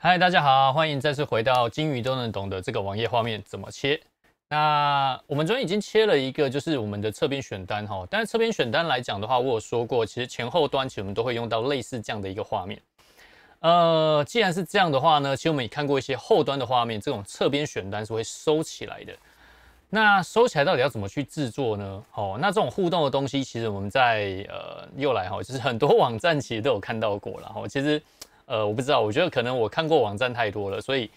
嗨，大家好，欢迎再次回到金鱼都能懂的这个网页画面怎么切。那我们昨天已经切了一个，就是我们的侧边选单哈。但是侧边选单来讲的话，我有说过，其实前后端其实我们都会用到类似这样的一个画面。呃，既然是这样的话呢，其实我们也看过一些后端的画面，这种侧边选单是会收起来的。那收起来到底要怎么去制作呢？哦，那这种互动的东西，其实我们在呃又来哈，就是很多网站其实都有看到过了哈，其实。呃，我不知道，我觉得可能我看过网站太多了，所以，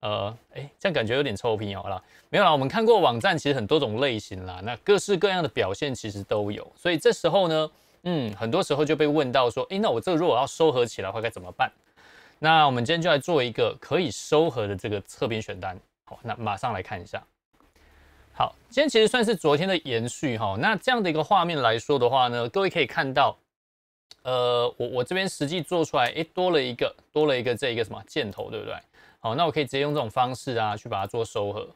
呃，哎，这样感觉有点臭屁哦啦，没有啦，我们看过网站其实很多种类型啦，那各式各样的表现其实都有。所以这时候呢，嗯，很多时候就被问到说，哎，那我这如果要收合起来话该怎么办？那我们今天就来做一个可以收合的这个侧边选单。好，那马上来看一下。好，今天其实算是昨天的延续哈。那这样的一个画面来说的话呢，各位可以看到。呃，我我这边实际做出来，哎，多了一个，多了一个这一个什么箭头，对不对？好，那我可以直接用这种方式啊，去把它做收合。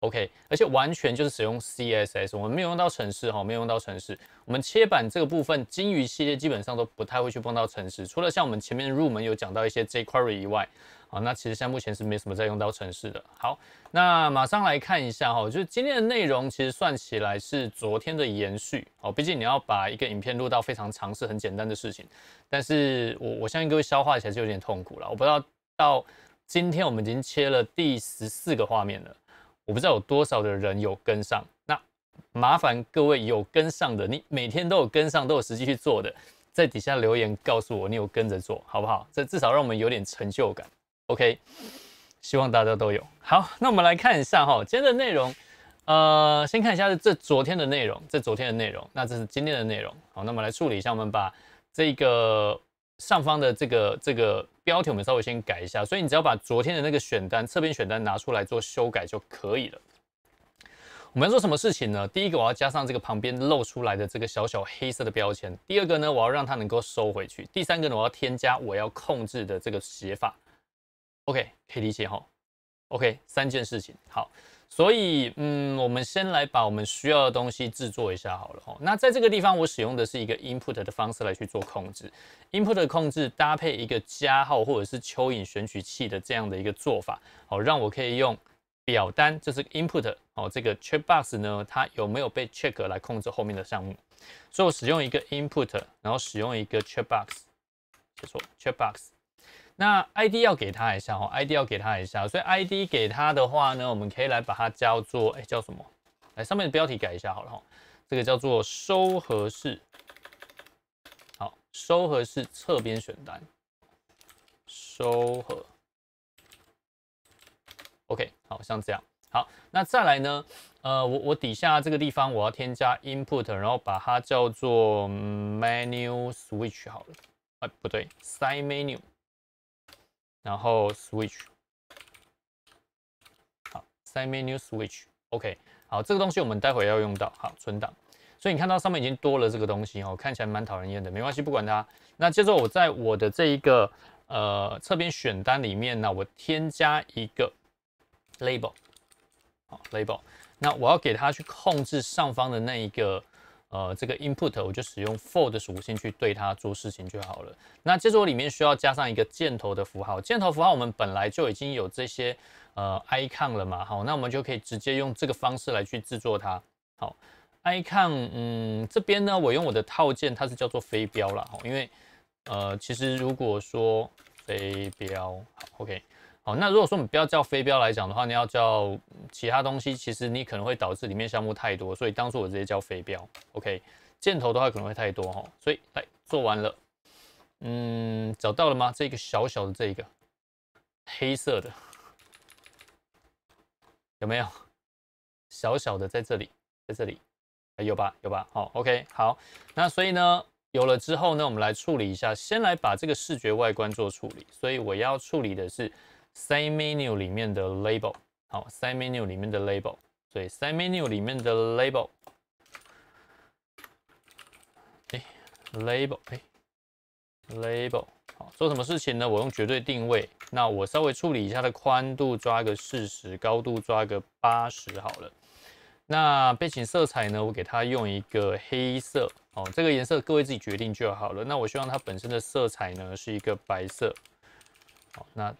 OK，而且完全就是使用 CSS，我们没有用到城市哈，没有用到城市。我们切板这个部分，金鱼系列基本上都不太会去碰到城市，除了像我们前面入门有讲到一些 jQuery 以外。啊，那其实现在目前是没什么在用到城市的。好，那马上来看一下哈，就是今天的内容其实算起来是昨天的延续。哦，毕竟你要把一个影片录到非常尝试很简单的事情，但是我我相信各位消化起来就有点痛苦了。我不知道到今天我们已经切了第十四个画面了，我不知道有多少的人有跟上。那麻烦各位有跟上的，你每天都有跟上，都有实际去做的，在底下留言告诉我你有跟着做好不好？这至少让我们有点成就感。OK，希望大家都有。好，那我们来看一下哈，今天的内容。呃，先看一下这昨天的内容，这昨天的内容。那这是今天的内容。好，那么来处理一下，我们把这个上方的这个这个标题，我们稍微先改一下。所以你只要把昨天的那个选单，侧边选单拿出来做修改就可以了。我们要做什么事情呢？第一个，我要加上这个旁边露出来的这个小小黑色的标签。第二个呢，我要让它能够收回去。第三个呢，我要添加我要控制的这个写法。OK，可以理解哈。OK，三件事情。好，所以嗯，我们先来把我们需要的东西制作一下好了哈。那在这个地方，我使用的是一个 input 的方式来去做控制。input 控制搭配一个加号或者是蚯蚓选取器的这样的一个做法，哦，让我可以用表单，就是 input 哦，这个 check box 呢，它有没有被 check 来控制后面的项目。所以我使用一个 input，然后使用一个 check box，写错 check box。那 I D 要给他一下哦，I D 要给他一下，所以 I D 给他的话呢，我们可以来把它叫做，哎，叫什么？来，上面的标题改一下好了哈，这个叫做收合式，好，收合式侧边选单，收合，OK，好像这样，好，那再来呢，呃，我我底下这个地方我要添加 input，然后把它叫做 menu switch 好了，哎，不对，side menu。然后 switch 好 s i m e n u switch，OK，好，这个东西我们待会要用到，好，存档。所以你看到上面已经多了这个东西哦，看起来蛮讨人厌的，没关系，不管它。那接着我在我的这一个呃侧边选单里面呢，我添加一个 label 好 label，那我要给它去控制上方的那一个。呃，这个 input 我就使用 for 的属性去对它做事情就好了。那接着我里面需要加上一个箭头的符号，箭头符号我们本来就已经有这些呃 icon 了嘛，好，那我们就可以直接用这个方式来去制作它。好，icon，嗯，这边呢我用我的套件，它是叫做飞镖了，因为呃其实如果说飞镖，OK。好，那如果说你不要叫飞镖来讲的话，你要叫其他东西，其实你可能会导致里面项目太多，所以当初我直接叫飞镖。OK，箭头的话可能会太多哈，所以来做完了。嗯，找到了吗？这个小小的这个黑色的有没有？小小的在这里，在这里，有吧，有吧。好，OK，好。那所以呢，有了之后呢，我们来处理一下，先来把这个视觉外观做处理。所以我要处理的是。same menu 里面的 label，好，same menu 里面的 label，对，same menu 里面的 label，哎，label，哎，label，好，做什么事情呢？我用绝对定位，那我稍微处理一下的宽度，抓个四十，高度抓个八十好了。那背景色彩呢？我给它用一个黑色，哦，这个颜色各位自己决定就好了。那我希望它本身的色彩呢是一个白色，好，那。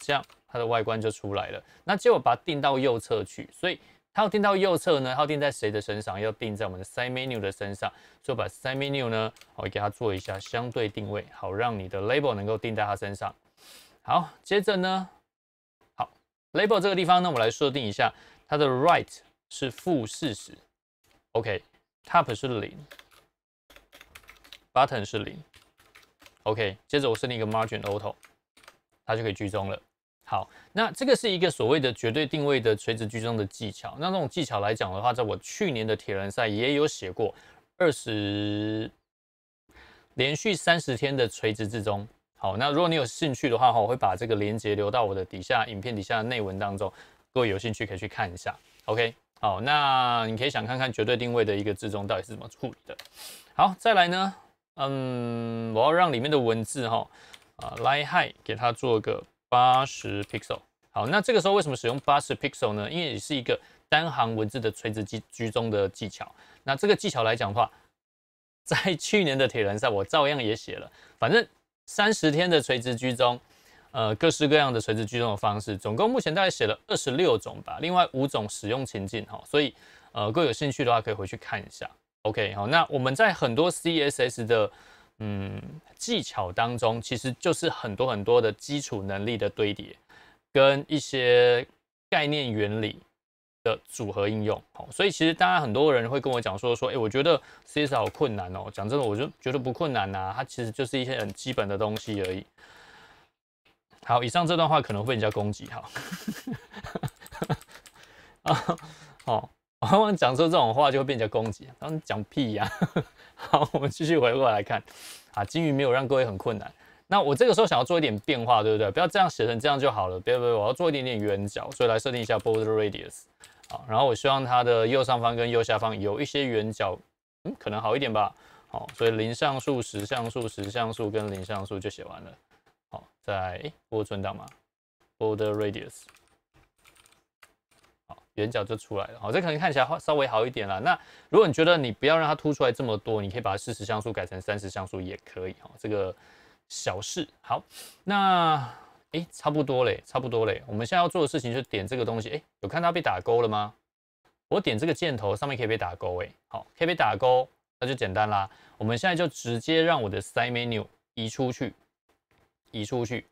这样它的外观就出来了。那结果把它定到右侧去，所以它要定到右侧呢，它要定在谁的身上？要定在我们的 Side Menu 的身上。所以把 Side Menu 呢，我给它做一下相对定位，好让你的 Label 能够定在它身上。好，接着呢，好 Label 这个地方呢，我来设定一下，它的 Right 是负四十，OK，Top 是零，Button 是零，OK。接着我设定一个 Margin Auto，它就可以居中了。好，那这个是一个所谓的绝对定位的垂直居中的技巧。那这种技巧来讲的话，在我去年的铁人赛也有写过二十连续三十天的垂直之中。好，那如果你有兴趣的话，哈，我会把这个链接留到我的底下影片底下内文当中，各位有兴趣可以去看一下。OK，好，那你可以想看看绝对定位的一个之中到底是怎么处理的。好，再来呢，嗯，我要让里面的文字哈啊来嗨，给它做个。八十 pixel，好，那这个时候为什么使用八十 pixel 呢？因为也是一个单行文字的垂直居居中的技巧。那这个技巧来讲的话，在 去年的铁人赛我照样也写了，反正三十天的垂直居中，呃，各式各样的垂直居中的方式，总共目前大概写了二十六种吧，另外五种使用情境哈。所以，呃，各位有兴趣的话可以回去看一下。OK 好，那我们在很多 CSS 的嗯，技巧当中其实就是很多很多的基础能力的堆叠，跟一些概念原理的组合应用。好，所以其实当然很多人会跟我讲说说，哎，我觉得 C S 好困难哦。讲真的，我就觉得不困难呐，它其实就是一些很基本的东西而已。好，以上这段话可能会比较攻击，啊，好。往往讲出这种话就会变成攻击，讲屁呀！好，我们继续回过来看啊，金鱼没有让各位很困难。那我这个时候想要做一点变化，对不对？不要这样写成这样就好了，不要不要，我要做一点点圆角，所以来设定一下 border radius。好，然后我希望它的右上方跟右下方有一些圆角，嗯，可能好一点吧。好，所以零像素、十像素、十像素跟零像素就写完了。好，再来保存档嘛，border radius。圆角就出来了好，这可能看起来稍微好一点了。那如果你觉得你不要让它凸出来这么多，你可以把四十像素改成三十像素也可以哈，这个小事。好，那哎，差不多嘞，差不多嘞。我们现在要做的事情就点这个东西，哎，有看到被打勾了吗？我点这个箭头上面可以被打勾，哎，好，可以被打勾，那就简单啦。我们现在就直接让我的 side menu 移出去，移出去，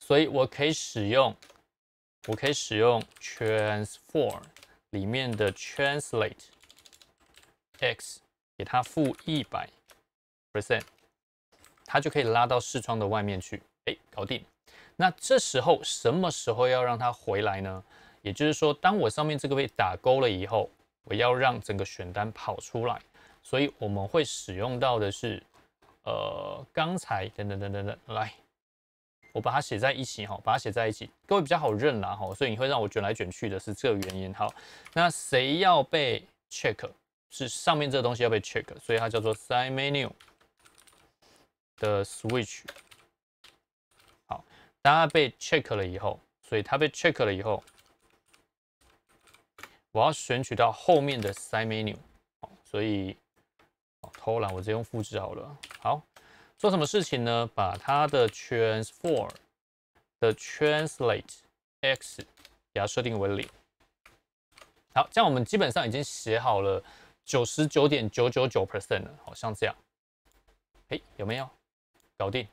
所以我可以使用。我可以使用 transform 里面的 translate x 给它负一百 percent，它就可以拉到视窗的外面去。哎，搞定。那这时候什么时候要让它回来呢？也就是说，当我上面这个被打勾了以后，我要让整个选单跑出来。所以我们会使用到的是，呃，刚才等等等等等，来。我把它写在一起，哈，把它写在一起，各位比较好认啦，哈，所以你会让我卷来卷去的是这个原因，好，那谁要被 check？是上面这个东西要被 check，所以它叫做 s i m e n u 的 switch，好，当它被 check 了以后，所以它被 check 了以后，我要选取到后面的 s i m e n u 好，所以偷懒我直接用复制好了，好。做什么事情呢？把它的 transform 的 translate x 给它设定为零。好，这样我们基本上已经写好了九十九点九九九 percent 了。好，像这样。哎，有没有？搞定，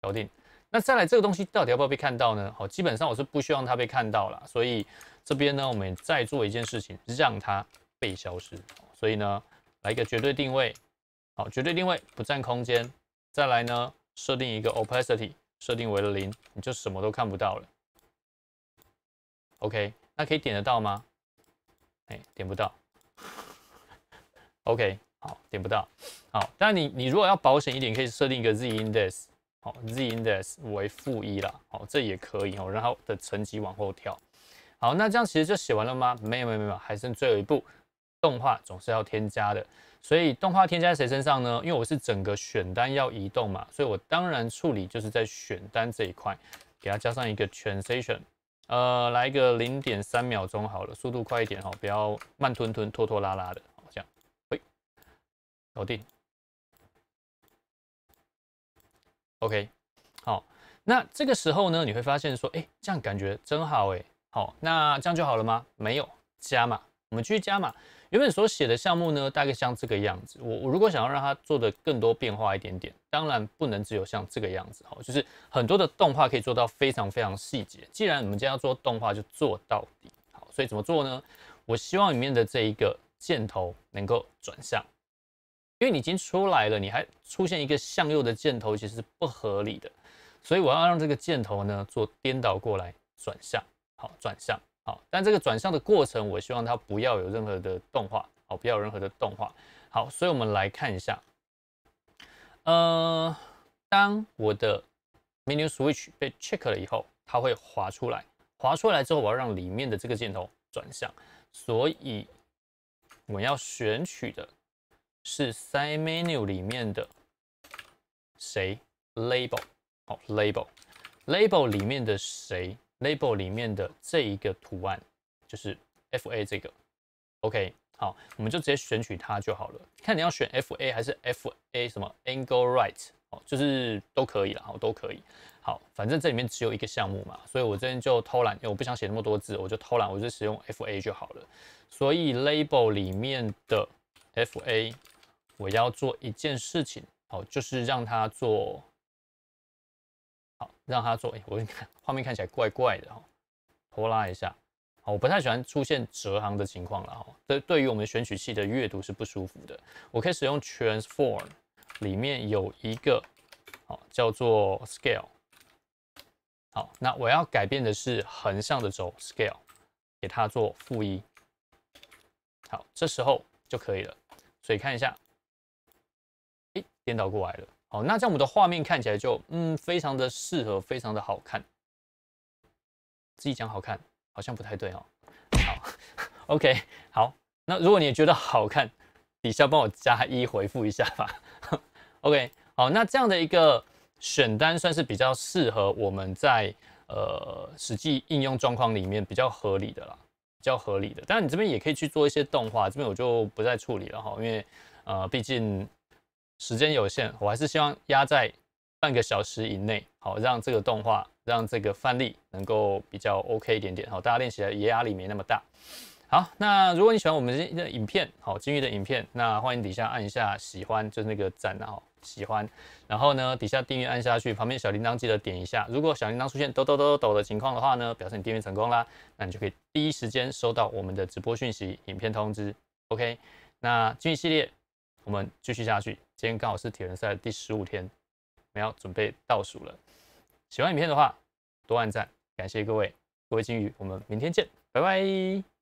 搞定。那再来这个东西到底要不要被看到呢？好，基本上我是不希望它被看到了，所以这边呢，我们再做一件事情，让它被消失。所以呢，来一个绝对定位。好，绝对定位不占空间。再来呢，设定一个 opacity，设定为了零，你就什么都看不到了。OK，那可以点得到吗？哎，点不到。OK，好，点不到。好，但你你如果要保险一点，可以设定一个 z index，好，z index 为负一啦。好，这也可以哦，然后的层级往后跳。好，那这样其实就写完了吗？没有没有没有，还剩最后一步，动画总是要添加的。所以动画添加在谁身上呢？因为我是整个选单要移动嘛，所以我当然处理就是在选单这一块，给它加上一个全 s i t i o n 呃，来一个零点三秒钟好了，速度快一点哈，不要慢吞吞拖拖拉拉的，这样，嘿，搞定，OK，好，那这个时候呢，你会发现说，哎，这样感觉真好哎，好，那这样就好了吗？没有，加嘛，我们继续加嘛。原本所写的项目呢，大概像这个样子。我我如果想要让它做的更多变化一点点，当然不能只有像这个样子哈，就是很多的动画可以做到非常非常细节。既然我们今天要做动画，就做到底好。所以怎么做呢？我希望里面的这一个箭头能够转向，因为你已经出来了，你还出现一个向右的箭头，其实是不合理的。所以我要让这个箭头呢做颠倒过来转向，好转向。好，但这个转向的过程，我希望它不要有任何的动画，好，不要有任何的动画。好，所以我们来看一下，呃，当我的 menu switch 被 check 了以后，它会滑出来，滑出来之后，我要让里面的这个箭头转向，所以我们要选取的，是 side menu 里面的谁 label 好 label label 里面的谁。Label 里面的这一个图案就是 F A 这个，OK，好，我们就直接选取它就好了。看你要选 F A 还是 F A 什么 Angle Right 哦，就是都可以了，好，都可以。好，反正这里面只有一个项目嘛，所以我这边就偷懒，因为我不想写那么多字，我就偷懒，我就使用 F A 就好了。所以 Label 里面的 F A 我要做一件事情，好，就是让它做。让他做，哎，我看画面看起来怪怪的哈，拖拉一下，我不太喜欢出现折行的情况了哈，这对于我们选取器的阅读是不舒服的。我可以使用 transform，里面有一个好叫做 scale，好，那我要改变的是横向的轴 scale，给它做负一，好，这时候就可以了。所以看一下，哎，颠倒过来了。好，那这样我们的画面看起来就嗯，非常的适合，非常的好看。自己讲好看，好像不太对哦。好，OK，好，那如果你觉得好看，底下帮我加一回复一下吧。OK，好，那这样的一个选单算是比较适合我们在呃实际应用状况里面比较合理的啦，比较合理的。当然你这边也可以去做一些动画，这边我就不再处理了哈，因为呃，毕竟。时间有限，我还是希望压在半个小时以内，好让这个动画，让这个范例能够比较 OK 一点点，好，大家练习的压力没那么大。好，那如果你喜欢我们的影片，好，金鱼的影片，那欢迎底下按一下喜欢，就是那个赞，哦，喜欢，然后呢底下订阅按下去，旁边小铃铛记得点一下。如果小铃铛出现抖抖抖抖抖的情况的话呢，表示你订阅成功啦，那你就可以第一时间收到我们的直播讯息、影片通知。OK，那金鱼系列。我们继续下去，今天刚好是铁人赛第十五天，我们要准备倒数了。喜欢影片的话，多按赞，感谢各位，各位金鱼，我们明天见，拜拜。